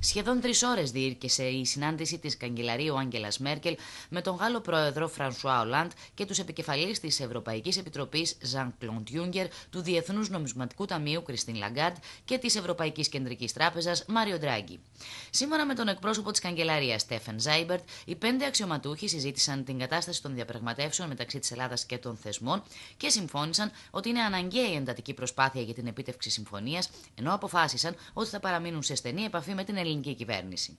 Σχεδόν τρεις ώρες διήρκεσε η συνάντηση της καγκελαρίου Άγγελας Μέρκελ με τον Γάλλο πρόεδρο Φρανσουά Ολάντ και τους επικεφαλεί της Ευρωπαϊκής Επιτροπής Ζαν Κλοντ ιουγκερ του Διεθνούς Νομισματικού Ταμείου Κριστίν Λαγκάντ και της Ευρωπαϊκής Κεντρικής Τράπεζας Μάριο Ντράγκη. Σύμφωνα με τον εκπρόσωπο της Καγκελαρίας, Στέφεν Ζάιμπερτ, οι πέντε αξιωματούχοι συζήτησαν την κατάσταση των διαπραγματεύσεων μεταξύ της Ελλάδας και των θεσμών και συμφώνησαν ότι είναι αναγκαία η εντατική προσπάθεια για την επίτευξη συμφωνίας, ενώ αποφάσισαν ότι θα παραμείνουν σε στενή επαφή με την ελληνική κυβέρνηση.